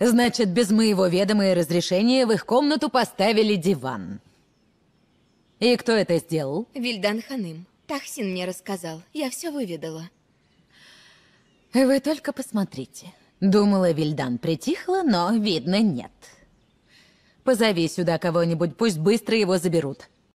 Значит, без моего ведома и разрешения в их комнату поставили диван. И кто это сделал? Вильдан Ханым. Тахсин мне рассказал. Я все выведала. Вы только посмотрите. Думала, Вильдан притихла, но, видно, нет. Позови сюда кого-нибудь, пусть быстро его заберут.